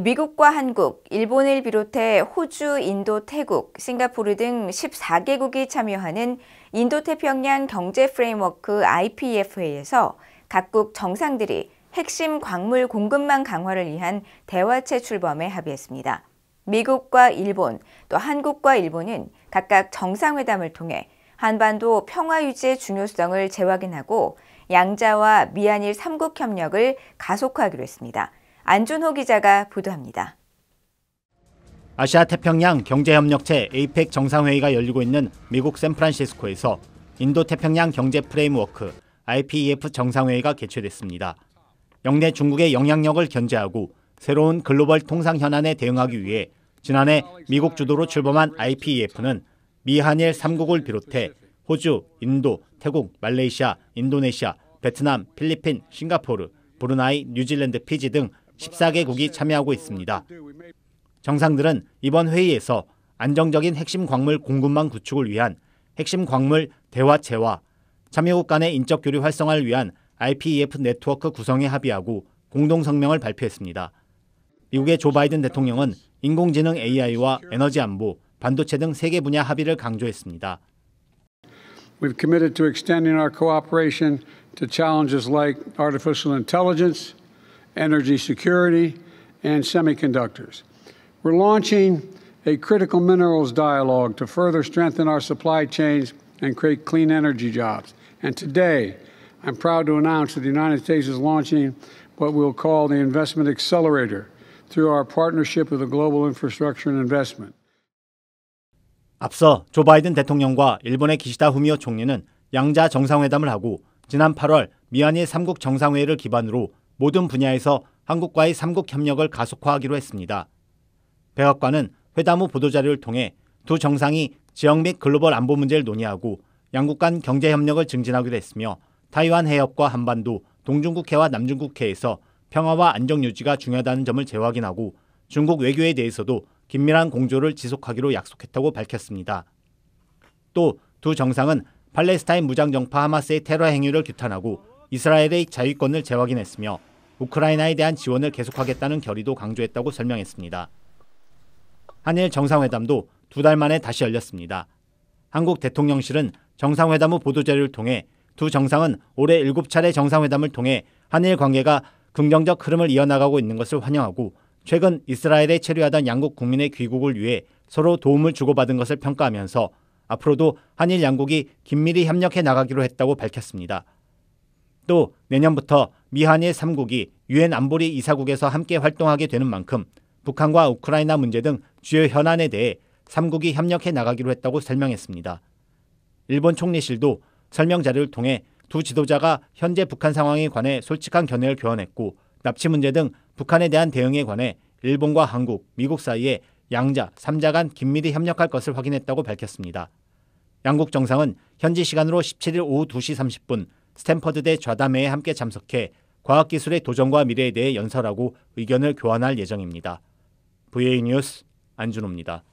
미국과 한국, 일본을 비롯해 호주, 인도, 태국, 싱가포르 등 14개국이 참여하는 인도태평양 경제 프레임워크 IPFA에서 각국 정상들이 핵심 광물 공급망 강화를 위한 대화체 출범에 합의했습니다. 미국과 일본, 또 한국과 일본은 각각 정상회담을 통해 한반도 평화 유지의 중요성을 재확인하고 양자와 미한일 삼국 협력을 가속화하기로 했습니다. 안준호 기자가 보도합니다. 아시아 태평양 경제협력체 APEC 정상회의가 열리고 있는 미국 샌프란시스코에서 인도 태평양 경제 프레임워크 IPEF 정상회의가 개최됐습니다. 영내 중국의 영향력을 견제하고 새로운 글로벌 통상 현안에 대응하기 위해 지난해 미국 주도로 출범한 IPEF는 미 한일 3국을 비롯해 호주, 인도, 태국, 말레이시아, 인도네시아, 베트남, 필리핀, 싱가포르, 브루나이, 뉴질랜드, 피지 등 14개국이 참여하고 있습니다. 정상들은 이번 회의에서 안정적인 핵심 광물 공급망 구축을 위한 핵심 광물 대화체와 참여국 간의 인적 교류 활성화를 위한 IPEF 네트워크 구성에 합의하고 공동 성명을 발표했습니다. 미국의 조 바이든 대통령은 인공지능 AI와 에너지 안보, 반도체 등세개 분야 합의를 강조했습니다. We've committed to extending our cooperation to challenges like artificial intelligence energy security, and semiconductors. We're launching a critical minerals dialogue to further strengthen our supply chains and create clean energy jobs. And today, I'm proud to announce that the United States is launching what we'll call the Investment Accelerator through our partnership with the Global Infrastructure and Investment. 앞서 조 바이든 대통령과 일본의 기시다 후미오 총리는 양자 정상회담을 하고 지난 8월 미얀이 삼국 정상회의를 기반으로 모든 분야에서 한국과의 삼국 협력을 가속화하기로 했습니다. 백악관은 회담 후 보도자료를 통해 두 정상이 지역 및 글로벌 안보 문제를 논의하고 양국 간 경제 협력을 증진하기로 했으며 타이완 해협과 한반도, 동중국해와 남중국해에서 평화와 안정 유지가 중요하다는 점을 재확인하고 중국 외교에 대해서도 긴밀한 공조를 지속하기로 약속했다고 밝혔습니다. 또 두 정상은 팔레스타인 무장정파 하마스의 테러 행위를 규탄하고 이스라엘의 자위권을 재확인했으며 우크라이나에 대한 지원을 계속하겠다는 결의도 강조했다고 설명했습니다. 한일 정상회담도 두 달 만에 다시 열렸습니다. 한국 대통령실은 정상회담 후 보도자료를 통해 두 정상은 올해 7차례 정상회담을 통해 한일 관계가 긍정적 흐름을 이어나가고 있는 것을 환영하고 최근 이스라엘에 체류하던 양국 국민의 귀국을 위해 서로 도움을 주고받은 것을 평가하면서 앞으로도 한일 양국이 긴밀히 협력해 나가기로 했다고 밝혔습니다. 또 내년부터 미한일 3국이 유엔 안보리 이사국에서 함께 활동하게 되는 만큼 북한과 우크라이나 문제 등 주요 현안에 대해 3국이 협력해 나가기로 했다고 설명했습니다. 일본 총리실도 설명 자료를 통해 두 지도자가 현재 북한 상황에 관해 솔직한 견해를 교환했고 납치 문제 등 북한에 대한 대응에 관해 일본과 한국, 미국 사이에 양자, 삼자간 긴밀히 협력할 것을 확인했다고 밝혔습니다. 양국 정상은 현지 시간으로 17일 오후 2시 30분 스탠퍼드대 좌담회에 함께 참석해 과학기술의 도전과 미래에 대해 연설하고 의견을 교환할 예정입니다. VA 뉴스 안준호입니다.